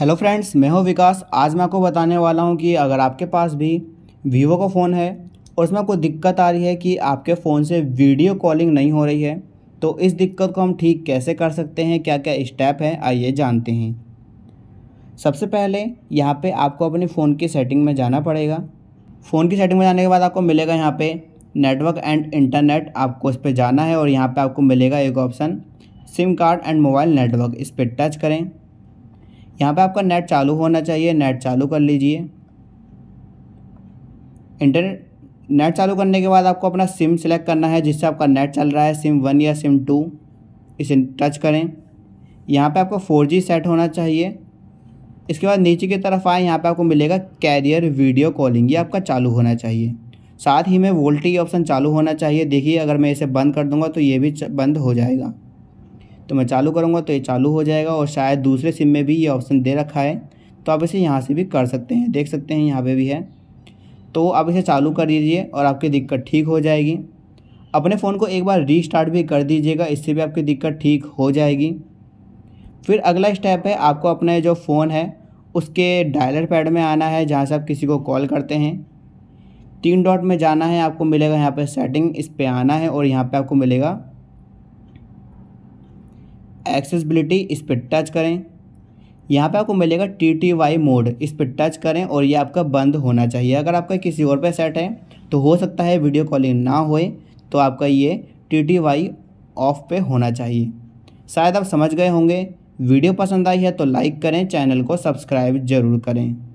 hello friends मैं हूं विकास आज मैं आपको बताने वाला हूं कि अगर आपके पास भी वीवो का फ़ोन है और उसमें आपको दिक्कत आ रही है कि आपके फ़ोन से वीडियो कॉलिंग नहीं हो रही है तो इस दिक्कत को हम ठीक कैसे कर सकते हैं क्या क्या स्टेप है आइए जानते हैं सबसे पहले यहाँ पर आपको अपने फ़ोन की सेटिंग में जाना पड़ेगा फ़ोन की सेटिंग में जाने के बाद आपको मिलेगा यहाँ पर नेटवर्क एंड इंटरनेट आपको उस पर जाना है और यहाँ पर आपको मिलेगा एक option sim card and mobile network इस पर टच करें यहाँ पे आपका नेट चालू होना चाहिए नेट चालू कर लीजिए इंटरनेट नेट चालू करने के बाद आपको अपना सिम सेलेक्ट करना है जिससे आपका नेट चल रहा है सिम वन या सिम टू इसे टच करें यहाँ पे आपको फोर जी सेट होना चाहिए इसके बाद नीचे की तरफ आए यहाँ पे आपको मिलेगा कैरियर वीडियो कॉलिंग ये आपका चालू होना चाहिए साथ ही में वोल्टी ऑप्शन चालू होना चाहिए देखिए अगर मैं इसे बंद कर दूँगा तो ये भी बंद हो जाएगा तो मैं चालू करूँगा तो ये चालू हो जाएगा और शायद दूसरे सिम में भी ये ऑप्शन दे रखा है तो आप इसे यहाँ से भी कर सकते हैं देख सकते हैं यहाँ पर भी है तो आप इसे चालू कर दीजिए और आपकी दिक्कत ठीक हो जाएगी अपने फ़ोन को एक बार रीस्टार्ट भी कर दीजिएगा इससे भी आपकी दिक्कत ठीक हो जाएगी फिर अगला स्टेप है आपको अपना जो फ़ोन है उसके डायलर पैड में आना है जहाँ से आप किसी को कॉल करते हैं तीन डॉट में जाना है आपको मिलेगा यहाँ पर सेटिंग इस पर आना है और यहाँ पर आपको मिलेगा एक्सेसबिलिटी इस पर टच करें यहाँ पे आपको मिलेगा टी टी वाई मोड इस पर टच करें और ये आपका बंद होना चाहिए अगर आपका किसी और पे सेट है तो हो सकता है वीडियो कॉलिंग ना होए तो आपका ये टी टी वाई ऑफ पे होना चाहिए शायद आप समझ गए होंगे वीडियो पसंद आई है तो लाइक करें चैनल को सब्सक्राइब ज़रूर करें